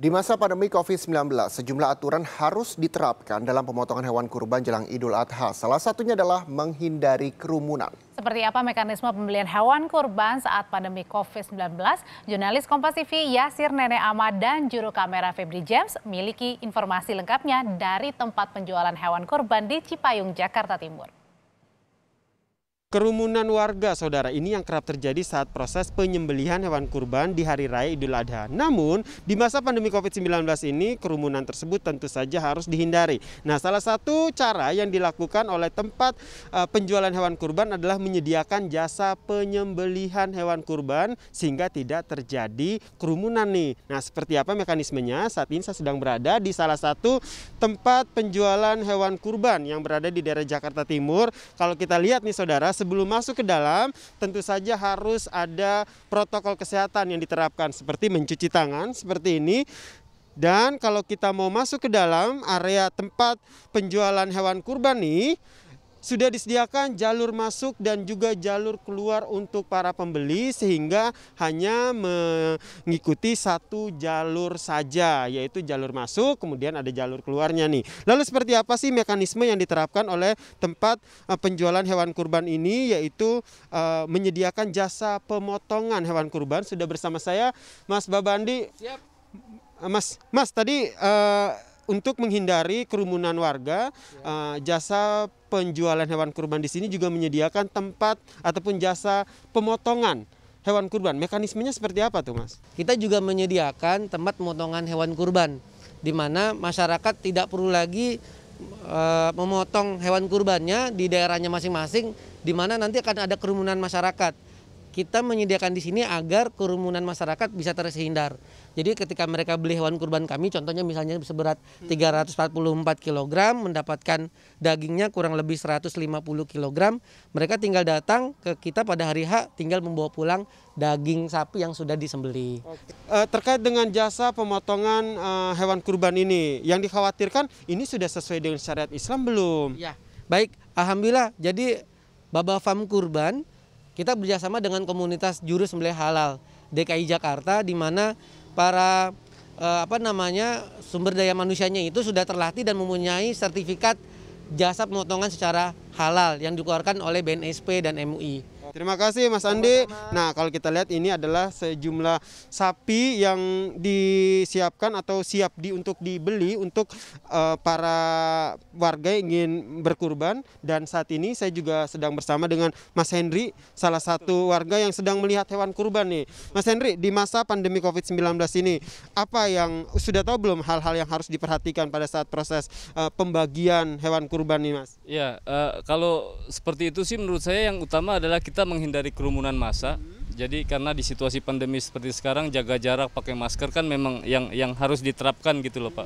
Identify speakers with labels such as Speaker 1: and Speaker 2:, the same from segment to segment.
Speaker 1: Di masa pandemi COVID-19, sejumlah aturan harus diterapkan dalam pemotongan hewan kurban jelang Idul Adha. Salah satunya adalah menghindari kerumunan.
Speaker 2: Seperti apa mekanisme pembelian hewan kurban saat pandemi COVID-19? Jurnalis Kompas TV Yasir Nenek Ahmad dan juru kamera Febri James miliki informasi lengkapnya dari tempat penjualan hewan kurban di Cipayung, Jakarta Timur.
Speaker 1: Kerumunan warga, saudara, ini yang kerap terjadi saat proses penyembelihan hewan kurban di Hari Raya Idul Adha. Namun, di masa pandemi COVID-19 ini, kerumunan tersebut tentu saja harus dihindari. Nah, salah satu cara yang dilakukan oleh tempat uh, penjualan hewan kurban adalah menyediakan jasa penyembelihan hewan kurban sehingga tidak terjadi kerumunan nih. Nah, seperti apa mekanismenya? Saat ini saya sedang berada di salah satu tempat penjualan hewan kurban yang berada di daerah Jakarta Timur. Kalau kita lihat nih, saudara, sebelum masuk ke dalam tentu saja harus ada protokol kesehatan yang diterapkan seperti mencuci tangan seperti ini dan kalau kita mau masuk ke dalam area tempat penjualan hewan kurban nih sudah disediakan jalur masuk dan juga jalur keluar untuk para pembeli sehingga hanya mengikuti satu jalur saja yaitu jalur masuk kemudian ada jalur keluarnya nih. Lalu seperti apa sih mekanisme yang diterapkan oleh tempat eh, penjualan hewan kurban ini yaitu uh, menyediakan jasa pemotongan hewan kurban. Sudah bersama saya Mas Babandi. Siap. Eh, Mas, Mas tadi uh, untuk menghindari kerumunan warga, uh, jasa penjualan hewan kurban di sini juga menyediakan tempat ataupun jasa
Speaker 2: pemotongan hewan kurban. Mekanismenya seperti apa tuh, Mas? Kita juga menyediakan tempat pemotongan hewan kurban di mana masyarakat tidak perlu lagi uh, memotong hewan kurbannya di daerahnya masing-masing di mana nanti akan ada kerumunan masyarakat kita menyediakan di sini agar kerumunan masyarakat bisa terhindar. Jadi ketika mereka beli hewan kurban kami, contohnya misalnya seberat 344 hmm. kg, mendapatkan dagingnya kurang lebih 150 kg, mereka tinggal datang ke kita pada hari H, tinggal membawa pulang daging sapi yang sudah disembeli. Eh, terkait dengan
Speaker 1: jasa pemotongan eh, hewan kurban ini, yang dikhawatirkan ini sudah sesuai dengan syariat Islam
Speaker 2: belum? Ya, baik. Alhamdulillah. Jadi Baba Fam Kurban kita bekerjasama dengan komunitas juru sembelih halal DKI Jakarta di mana para eh, apa namanya sumber daya manusianya itu sudah terlatih dan mempunyai sertifikat jasa pemotongan secara halal yang dikeluarkan oleh BNSP dan MUI. Terima
Speaker 1: kasih Mas Andi. Nah, kalau kita lihat ini adalah sejumlah sapi yang disiapkan atau siap di untuk dibeli untuk uh, para warga yang ingin berkurban dan saat ini saya juga sedang bersama dengan Mas Henry, salah satu warga yang sedang melihat hewan kurban nih. Mas Henry, di masa pandemi Covid-19 ini, apa yang sudah tahu belum hal-hal yang harus diperhatikan pada saat proses uh, pembagian hewan kurban nih, Mas? Ya, uh, kalau seperti itu sih menurut saya yang utama adalah kita kita menghindari kerumunan massa. Jadi karena di situasi pandemi seperti sekarang jaga jarak pakai masker kan memang yang yang harus diterapkan gitu loh Pak.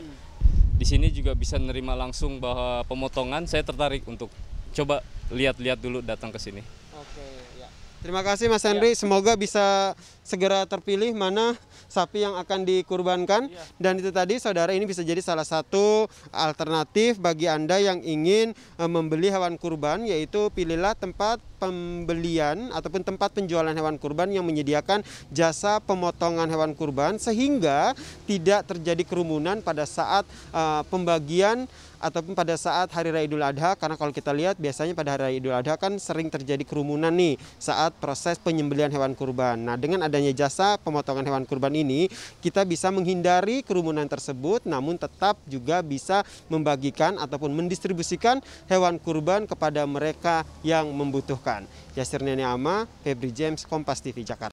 Speaker 1: Di sini juga bisa nerima langsung bahwa pemotongan saya tertarik untuk coba lihat-lihat dulu datang ke sini. Oke, ya. Terima kasih Mas Henry, ya. semoga bisa segera terpilih mana sapi yang akan dikurbankan ya. dan itu tadi saudara ini bisa jadi salah satu alternatif bagi Anda yang ingin eh, membeli hewan kurban yaitu pilihlah tempat pembelian ataupun tempat penjualan hewan kurban yang menyediakan jasa pemotongan hewan kurban sehingga tidak terjadi kerumunan pada saat uh, pembagian ataupun pada saat hari raya Idul Adha karena kalau kita lihat biasanya pada hari raya Idul Adha kan sering terjadi kerumunan nih saat proses penyembelian hewan kurban. Nah, dengan adanya jasa pemotongan hewan kurban ini, kita bisa menghindari kerumunan tersebut namun tetap juga bisa membagikan ataupun mendistribusikan hewan kurban kepada mereka yang membutuhkan. Yasir Neni Ama, Febri James, Kompas TV Jakarta.